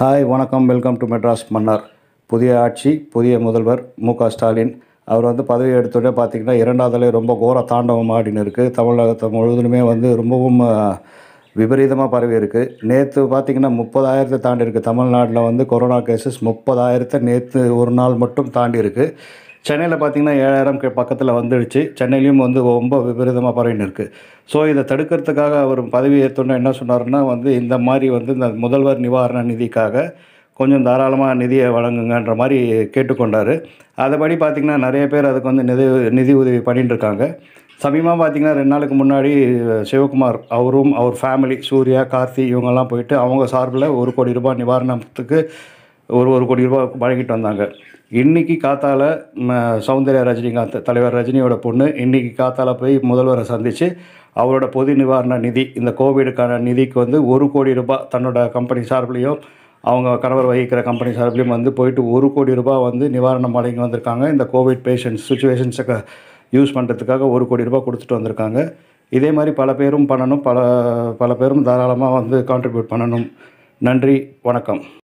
hi வணக்கம் welcome to Madras Mannar புதிய ஆட்சி புதிய முதல்வர் மு க ஸ்டாலின் அவர் வந்து பதவி எடுத்துகிட்டே பார்த்திங்கன்னா இரண்டாவதுலேயே ரொம்ப கோர தாண்டவம் ஆடின்னு இருக்குது தமிழகத்தை முழுவதுமே வந்து ரொம்பவும் விபரீதமாக பரவி இருக்குது நேற்று பார்த்திங்கன்னா முப்பதாயிரத்தை தாண்டி இருக்குது தமிழ்நாட்டில் வந்து கொரோனா கேசஸ் முப்பதாயிரத்தை நேற்று ஒரு நாள் மட்டும் தாண்டி இருக்குது சென்னையில் பார்த்திங்கன்னா ஏழாயிரம் பக்கத்தில் வந்துடுச்சு சென்னையிலையும் வந்து ரொம்ப விபரீதமாக பரவின்னு இருக்குது ஸோ இதை தடுக்கிறதுக்காக அவர் பதவி ஏற்றோன்னா என்ன சொன்னார்னா வந்து இந்த மாதிரி வந்து இந்த முதல்வர் நிவாரண நிதிக்காக கொஞ்சம் தாராளமாக நிதியை வழங்குங்கன்ற மாதிரி கேட்டுக்கொண்டார் அதைபடி பார்த்திங்கன்னா நிறைய பேர் அதுக்கு வந்து நிதி நிதி உதவி இருக்காங்க சமீபமாக பார்த்திங்கன்னா ரெண்டு நாளுக்கு முன்னாடி சிவகுமார் அவரும் அவர் ஃபேமிலி சூர்யா கார்த்தி இவங்கெல்லாம் போயிட்டு அவங்க சார்பில் ஒரு கோடி ரூபாய் நிவாரணத்துக்கு ஒரு ஒரு கோடி ரூபா வழங்கிட்டு வந்தாங்க இன்றைக்கி காத்தால் சௌந்தர்யா ரஜினிகாந்த் தலைவர் ரஜினியோட பொண்ணு இன்றைக்கி காத்தால் போய் முதல்வரை சந்தித்து அவரோட பொது நிவாரண நிதி இந்த கோவிடுக்கான நிதிக்கு வந்து ஒரு கோடி ரூபாய் தன்னோட கம்பெனி சார்பிலையும் அவங்க கணவர் வகிக்கிற கம்பெனி சார்பிலையும் வந்து போயிட்டு ஒரு கோடி ரூபாய் வந்து நிவாரணம் வழங்கி வந்திருக்காங்க இந்த கோவிட் பேஷண்ட்ஸ் சுச்சுவேஷன்ஸுக்கு யூஸ் பண்ணுறதுக்காக ஒரு கோடி ரூபாய் கொடுத்துட்டு வந்திருக்காங்க இதே மாதிரி பல பேரும் பண்ணணும் பல பல பேரும் தாராளமாக வந்து கான்ட்ரிபியூட் பண்ணணும் நன்றி வணக்கம்